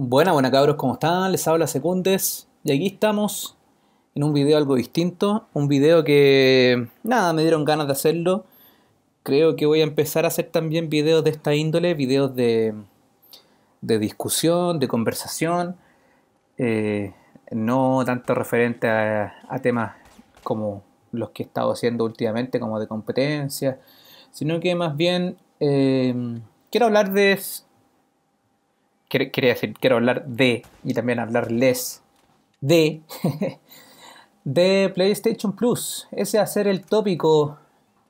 Buenas, buenas cabros, ¿cómo están? Les habla Secundes y aquí estamos en un video algo distinto, un video que nada, me dieron ganas de hacerlo. Creo que voy a empezar a hacer también videos de esta índole, videos de, de discusión, de conversación, eh, no tanto referente a, temas como los que he estado haciendo últimamente, como de competencia sino que más bien eh, quiero hablar de decir, quiero hablar de, y también hablarles de, de PlayStation Plus. Ese va a ser el tópico.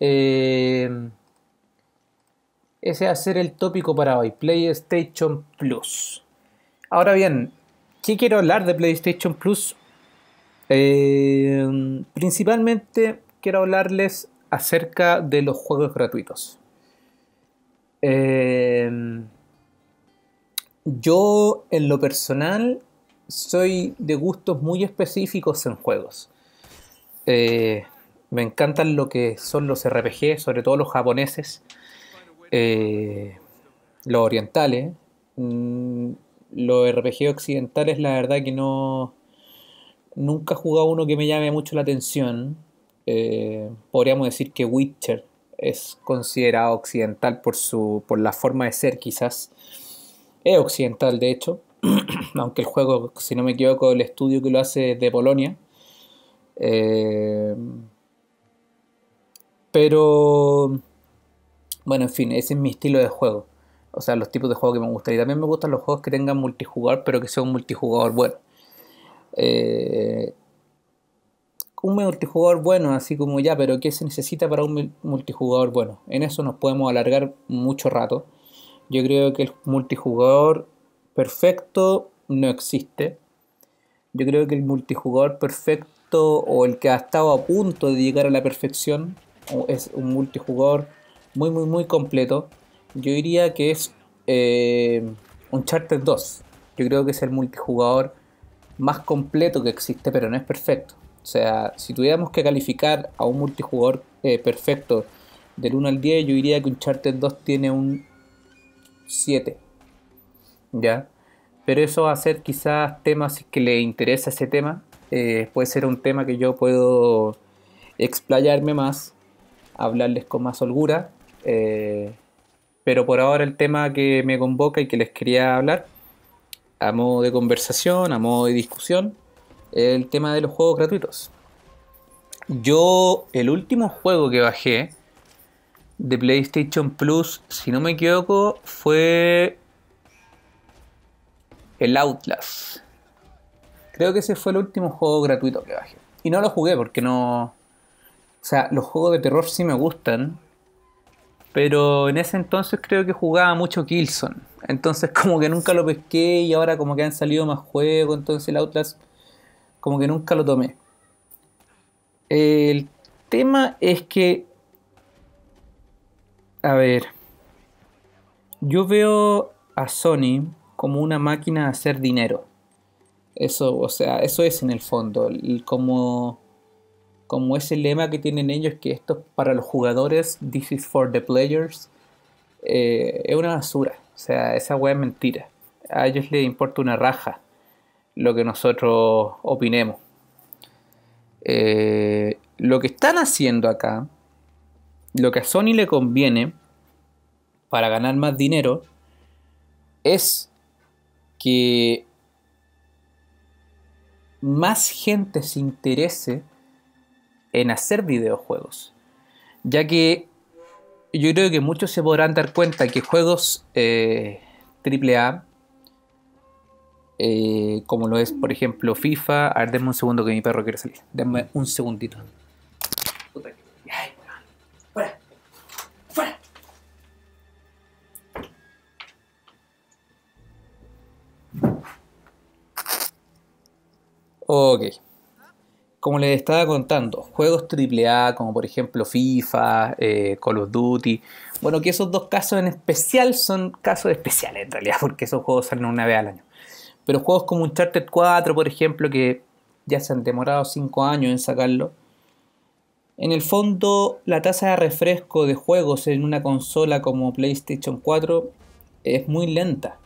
Eh, ese va a ser el tópico para hoy, PlayStation Plus. Ahora bien, ¿qué quiero hablar de PlayStation Plus? Eh, principalmente quiero hablarles acerca de los juegos gratuitos. Eh, yo, en lo personal, soy de gustos muy específicos en juegos. Eh, me encantan lo que son los RPG, sobre todo los japoneses, eh, los orientales. Mm, los RPG occidentales, la verdad que no. Nunca he jugado uno que me llame mucho la atención. Eh, podríamos decir que Witcher es considerado occidental por, su, por la forma de ser, quizás es occidental de hecho, aunque el juego, si no me equivoco, el estudio que lo hace es de Polonia. Eh, pero, bueno, en fin, ese es mi estilo de juego. O sea, los tipos de juegos que me gustan. Y también me gustan los juegos que tengan multijugador, pero que sea un multijugador bueno. Eh, un multijugador bueno, así como ya, pero ¿qué se necesita para un multijugador bueno? En eso nos podemos alargar mucho rato. Yo creo que el multijugador perfecto no existe. Yo creo que el multijugador perfecto o el que ha estado a punto de llegar a la perfección es un multijugador muy, muy, muy completo. Yo diría que es eh, un Charter 2. Yo creo que es el multijugador más completo que existe, pero no es perfecto. O sea, si tuviéramos que calificar a un multijugador eh, perfecto del 1 al 10, yo diría que un Charter 2 tiene un 7. ¿Ya? Pero eso va a ser quizás temas que le interesa ese tema. Eh, puede ser un tema que yo puedo explayarme más, hablarles con más holgura. Eh, pero por ahora el tema que me convoca y que les quería hablar, a modo de conversación, a modo de discusión, el tema de los juegos gratuitos. Yo, el último juego que bajé, de PlayStation Plus, si no me equivoco, fue el Outlast. Creo que ese fue el último juego gratuito que bajé. Y no lo jugué porque no... O sea, los juegos de terror sí me gustan. Pero en ese entonces creo que jugaba mucho Killzone. Entonces como que nunca lo pesqué y ahora como que han salido más juegos. Entonces el Outlast como que nunca lo tomé. El tema es que a ver. Yo veo a Sony como una máquina de hacer dinero. Eso, o sea, eso es en el fondo. El, como, como ese lema que tienen ellos, que esto es para los jugadores, this is for the players, eh, es una basura. O sea, esa wea es mentira. A ellos les importa una raja lo que nosotros opinemos. Eh, lo que están haciendo acá lo que a Sony le conviene para ganar más dinero es que más gente se interese en hacer videojuegos. Ya que yo creo que muchos se podrán dar cuenta que juegos AAA, eh, eh, como lo es, por ejemplo, FIFA. A ver, denme un segundo que mi perro quiere salir. Denme un segundito. Ok. Como les estaba contando, juegos AAA como por ejemplo FIFA, eh, Call of Duty. Bueno, que esos dos casos en especial son casos especiales en realidad, porque esos juegos salen una vez al año. Pero juegos como Uncharted 4, por ejemplo, que ya se han demorado 5 años en sacarlo. En el fondo, la tasa de refresco de juegos en una consola como PlayStation 4 es muy lenta.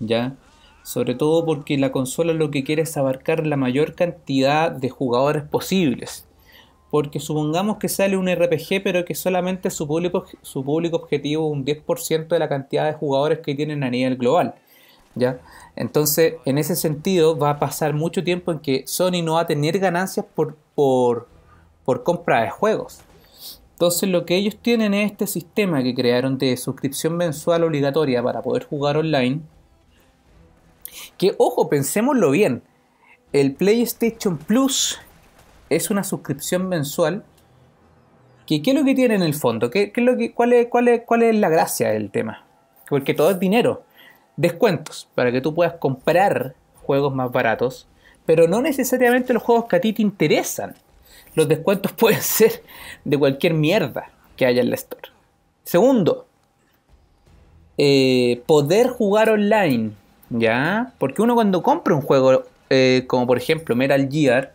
¿Ya? sobre todo porque la consola lo que quiere es abarcar la mayor cantidad de jugadores posibles. Porque supongamos que sale un RPG, pero que solamente su público, su público objetivo es un 10% de la cantidad de jugadores que tienen a nivel global. ¿ya? Entonces, en ese sentido, va a pasar mucho tiempo en que Sony no va a tener ganancias por, por, por compra de juegos. Entonces, lo que ellos tienen es este sistema que crearon de suscripción mensual obligatoria para poder jugar online que ojo, pensémoslo bien. El PlayStation Plus es una suscripción mensual. Que, ¿Qué es lo que tiene en el fondo? cuál, es, la gracia del tema? Porque todo es dinero. Descuentos para que tú puedas comprar juegos más baratos, pero no necesariamente los juegos que a ti te interesan. Los descuentos pueden ser de cualquier mierda que haya en la store. Segundo, eh, poder jugar online. ¿Ya? Porque uno cuando compra un juego, eh, como por ejemplo Metal Gear,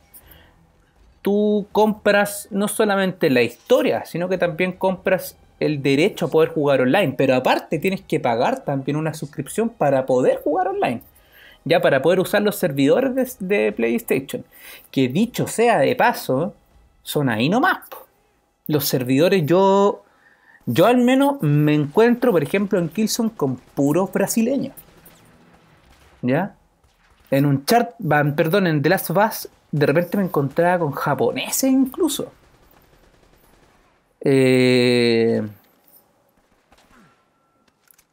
tú compras no solamente la historia, sino que también compras el derecho a poder jugar online. Pero aparte tienes que pagar también una suscripción para poder jugar online. Ya para poder usar los servidores de, PlayStation. Que dicho sea de paso, son ahí nomás. Los servidores yo... Yo al menos me encuentro, por ejemplo, en Kilson con puros brasileños. En un chat, perdón, en The Last of de repente me encontraba con japoneses incluso. Eh,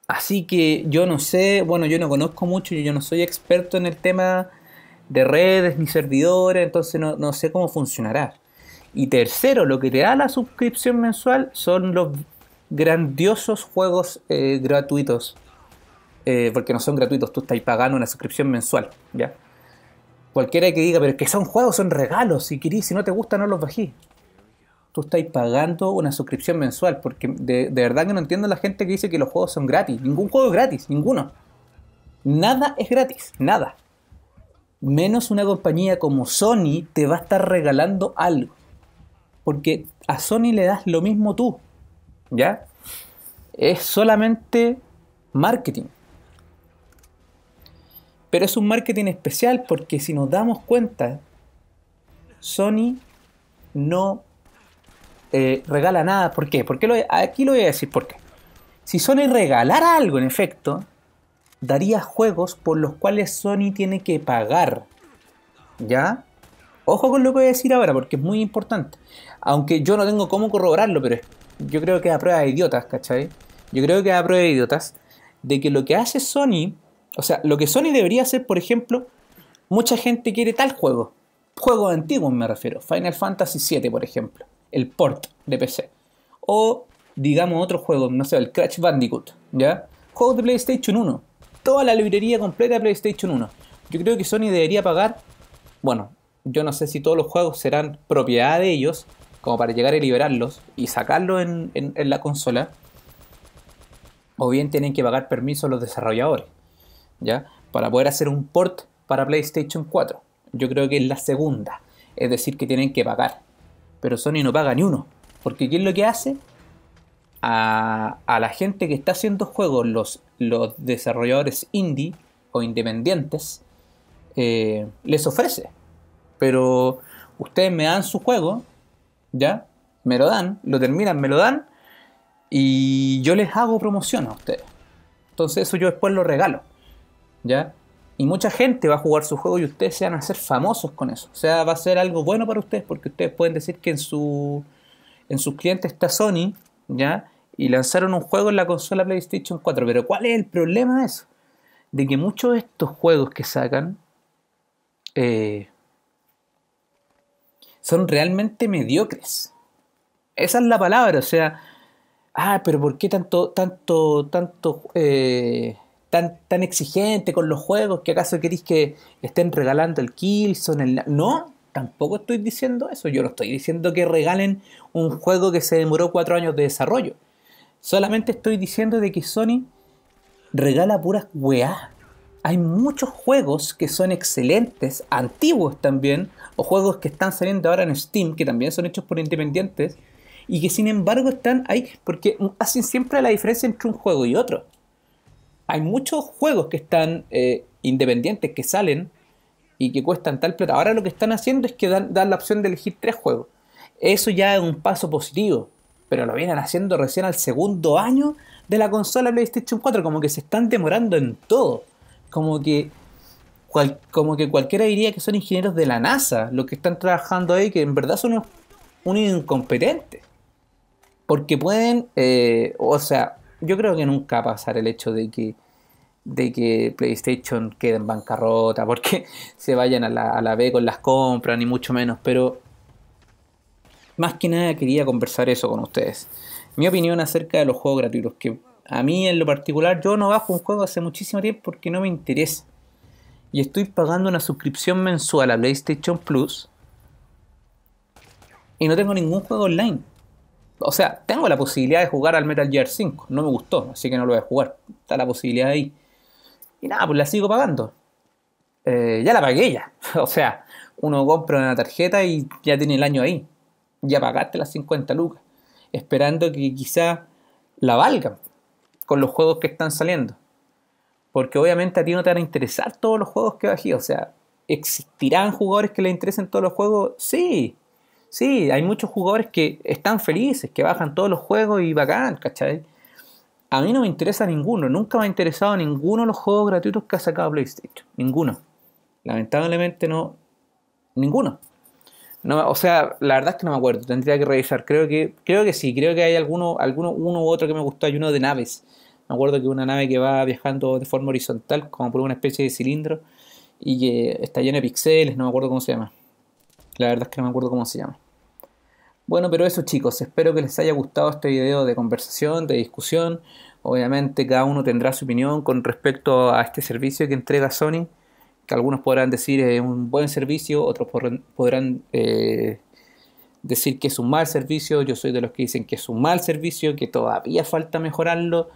así que yo no sé, bueno, yo no conozco mucho, yo no soy experto en el tema de redes ni servidores, entonces no, sé cómo funcionará. Y tercero, lo que te da la suscripción mensual son los grandiosos juegos eh, gratuitos eh, porque no son gratuitos, tú estás pagando una suscripción mensual, ¿ya? Cualquiera que diga, pero es que son juegos, son regalos, si querís, si no te gusta, no los bajís. Tú estás pagando una suscripción mensual, porque de, de verdad que no entiendo la gente que dice que los juegos son gratis. Ningún juego es gratis, ninguno. Nada es gratis, nada. Menos una compañía como Sony te va a estar regalando algo. Porque a Sony le das lo mismo tú. ¿Ya? Es solamente marketing. Pero es un marketing especial porque si nos damos cuenta, Sony no eh, regala nada. ¿Por qué? Porque aquí lo voy a decir. ¿Por qué? Si Sony regalara algo, en efecto, daría juegos por los cuales Sony tiene que pagar. ¿Ya? Ojo con lo que voy a decir ahora porque es muy importante. Aunque yo no tengo cómo corroborarlo, pero yo creo que es a prueba de idiotas, ¿cachai? Yo creo que es a prueba de idiotas de que lo que hace Sony o sea, lo que Sony debería hacer, por ejemplo, mucha gente quiere tal juego. Juegos antiguos me refiero. Final Fantasy VII, por ejemplo. El port de PC. O, digamos, otro juego, no sé, el Crash Bandicoot. ¿Ya? Juegos de PlayStation 1. Toda la librería completa de PlayStation 1. Yo creo que Sony debería pagar. Bueno, yo no sé si todos los juegos serán propiedad de ellos. Como para llegar a liberarlos y sacarlos en, en la consola. O bien tienen que pagar permiso a los desarrolladores. Para poder hacer un port para PlayStation 4. Yo creo que es la segunda, es decir, que tienen que pagar. Pero Sony no paga ni uno, porque ¿qué es lo que hace? A, la gente que está haciendo juegos, los, desarrolladores indie o independientes, eh, les ofrece. Pero ustedes me dan su juego, ¿ya? Me lo dan, lo terminan, me lo dan, y yo les hago promoción a ustedes. Entonces eso yo después lo regalo. ¿ya? Y mucha gente va a jugar su juego y ustedes se van a hacer famosos con eso. O sea, va a ser algo bueno para ustedes porque ustedes pueden decir que en, su, en sus clientes está Sony, ¿ya? Y lanzaron un juego en la consola PlayStation 4. Pero ¿cuál es el problema de eso? De que muchos de estos juegos que sacan eh, son realmente mediocres. Esa es la palabra, o sea, ah, pero ¿por qué tanto, tanto, tanto... Eh, tan, exigente con los juegos, que acaso queréis que estén regalando el Killzone, el... No, tampoco estoy diciendo eso, yo no estoy diciendo que regalen un juego que se demoró cuatro años de desarrollo. Solamente estoy diciendo de que Sony regala puras weá. Hay muchos juegos que son excelentes, antiguos también, o juegos que están saliendo ahora en Steam, que también son hechos por independientes, y que sin embargo están ahí, porque hacen siempre la diferencia entre un juego y otro hay muchos juegos que están eh, independientes, que salen y que cuestan tal plata. Ahora lo que están haciendo es que dan, la opción de elegir tres juegos. Eso ya es un paso positivo, pero lo vienen haciendo recién al segundo año de la consola PlayStation 4, como que se están demorando en todo. Como que, como que cualquiera diría que son ingenieros de la NASA, los que están trabajando ahí, que en verdad son unos, unos incompetentes. Porque pueden, eh, o sea, yo creo que nunca va a pasar el hecho de que, de que PlayStation quede en bancarrota, porque se vayan a la, a la B con las compras, ni mucho menos, pero más que nada quería conversar eso con ustedes. Mi opinión acerca de los juegos gratuitos, que a mí en lo particular yo no bajo un juego hace muchísimo tiempo porque no me interesa. Y estoy pagando una suscripción mensual a PlayStation Plus y no tengo ningún juego online. O sea, tengo la posibilidad de jugar al Metal Gear 5. No me gustó, así que no lo voy a jugar. Está la posibilidad ahí. Y nada, pues la sigo pagando. Eh, ya la pagué ya. O sea, uno compra una tarjeta y ya tiene el año ahí. Ya pagaste las 50 lucas. Esperando que quizá la valgan con los juegos que están saliendo. Porque obviamente a ti no te van a interesar todos los juegos que bají. O sea, ¿existirán jugadores que le interesen todos los juegos? Sí. Sí, hay muchos jugadores que están felices, que bajan todos los juegos y bacán, ¿cachai? A mí no me interesa ninguno, nunca me ha interesado ninguno de los juegos gratuitos que ha sacado PlayStation, ninguno. Lamentablemente no, ninguno. o sea, la verdad es que no me acuerdo, tendría que revisar. Creo que, creo que sí, creo que hay alguno, alguno, uno u otro que me gustó. Hay uno de naves. Me acuerdo que una nave que va viajando de forma horizontal, como por una especie de cilindro, y que está llena de pixeles, no me acuerdo cómo se llama. La verdad es que no me acuerdo cómo se llama. Bueno, pero eso chicos, espero que les haya gustado este video de conversación, de discusión. Obviamente cada uno tendrá su opinión con respecto a este servicio que entrega Sony, algunos podrán decir es un buen servicio, otros podrán eh, decir que es un mal servicio, yo soy de los que dicen que es un mal servicio, que todavía falta mejorarlo.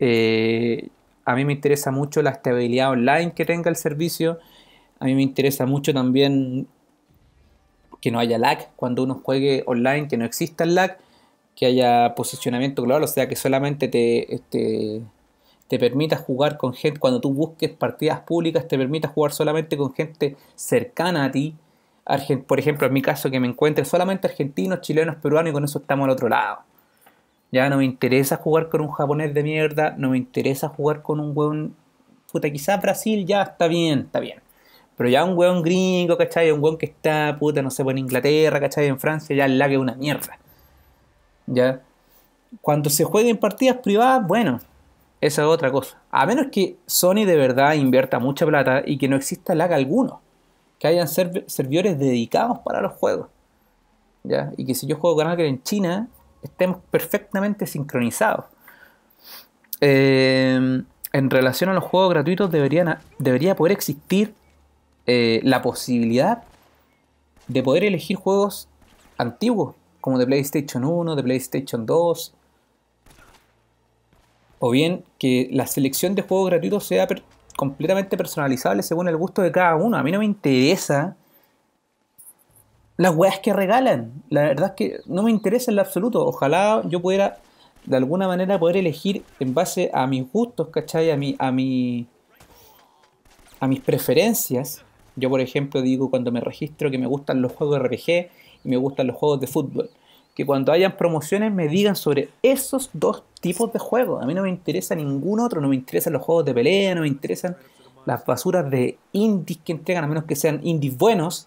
Eh, a mí me interesa mucho la estabilidad online que tenga el servicio, a mí me interesa mucho también que no haya lag cuando uno juegue online, que no exista el lag, que haya posicionamiento global, o sea que solamente te, este, te, permita jugar con gente, cuando tú busques partidas públicas, te permita jugar solamente con gente cercana a ti. por ejemplo, en mi caso, que me encuentre solamente argentinos, chilenos, peruanos y con eso estamos al otro lado. Ya no me interesa jugar con un japonés de mierda, no me interesa jugar con un buen Puta, quizás Brasil ya está bien, está bien. Pero ya un weón gringo, ¿cachai? Un weón que está, puta, no sé, pues en Inglaterra, ¿cachai? En Francia, ya el lag es una mierda. ¿Ya? Cuando se en partidas privadas, bueno, esa es otra cosa. A menos que Sony de verdad invierta mucha plata y que no exista lag alguno. Que hayan servidores dedicados para los juegos. ¿Ya? Y que si yo juego con alguien en China, estemos perfectamente sincronizados. Eh, en relación a los juegos gratuitos, deberían, debería poder existir eh, la posibilidad de poder elegir juegos antiguos, como de PlayStation 1, de PlayStation 2, o bien que la selección de juegos gratuitos sea completamente personalizable según el gusto de cada uno. A mí no me interesa las weas que regalan. La verdad es que no me interesa en absoluto. Ojalá yo pudiera de alguna manera poder elegir en base a mis gustos, ¿cachai? A mi, a mi. a mis preferencias. Yo, por ejemplo, digo cuando me registro que me gustan los juegos de RPG y me gustan los juegos de fútbol. Que cuando hayan promociones me digan sobre esos dos tipos de juegos. A mí no me interesa ningún otro, no me interesan los juegos de pelea, no me interesan las basuras de indies que entregan, a menos que sean indies buenos.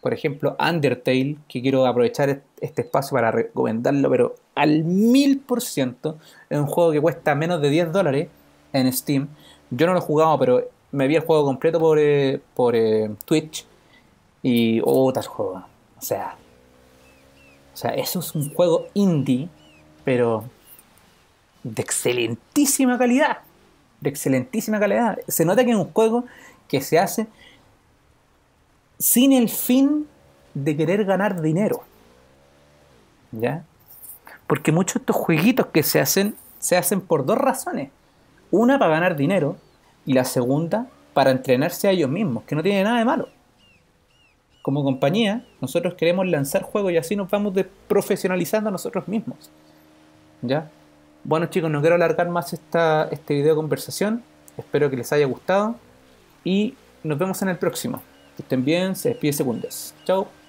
Por ejemplo, Undertale, que quiero aprovechar este espacio para recomendarlo, pero al mil por ciento. Es un juego que cuesta menos de 10 dólares en Steam. Yo no lo he jugado, pero me vi el juego completo por, eh, eh, Twitch y otras jugadas, O sea, o sea, eso es un juego indie, pero de excelentísima calidad. De excelentísima calidad. Se nota que es un juego que se hace sin el fin de querer ganar dinero. ¿Ya? Porque muchos de estos jueguitos que se hacen, se hacen por dos razones. Una para ganar dinero y la segunda para entrenarse a ellos mismos, que no tiene nada de malo. Como compañía, nosotros queremos lanzar juegos y así nos vamos de profesionalizando a nosotros mismos. ¿Ya? Bueno chicos, no quiero alargar más esta, este video conversación. Espero que les haya gustado y nos vemos en el próximo. Que estén bien, se despide segundos. Chao.